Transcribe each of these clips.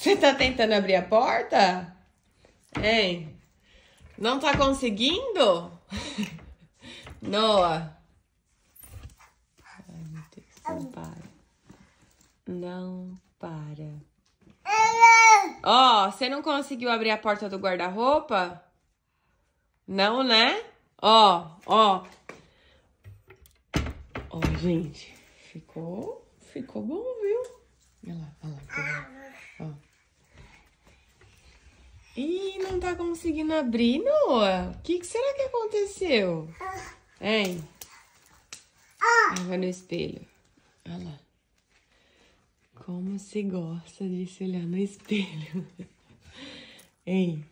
Você tá tentando abrir a porta? Hein? Não tá conseguindo? Noah. Ai, meu Deus, não para. Não para. Ó, oh, você não conseguiu abrir a porta do guarda-roupa? Não, né? Ó, ó. Ó, gente, ficou, ficou bom, viu? Ih, não tá conseguindo abrir, Noah. O que, que, será que aconteceu? Ah. Hein? vai ah. no espelho. Olha lá. Como se gosta de se olhar no espelho. Hein?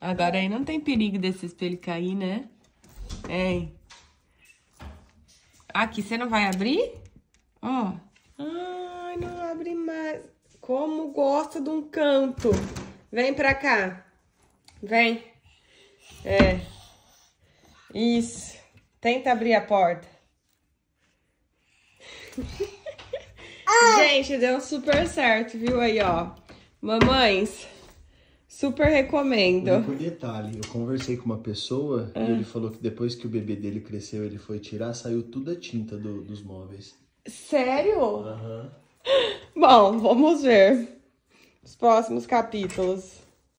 Agora aí não tem perigo desse espelho cair, né? Hein? Aqui, você não vai abrir? Ó. Ai, não abre mais. Como gosta de um canto. Vem pra cá. Vem. É. Isso. Tenta abrir a porta. Gente, deu super certo, viu aí, ó. Mamães, super recomendo. Um detalhe, eu conversei com uma pessoa ah. e ele falou que depois que o bebê dele cresceu, ele foi tirar, saiu toda a tinta do, dos móveis. Sério? Aham. Uhum. Bom, vamos ver os próximos capítulos.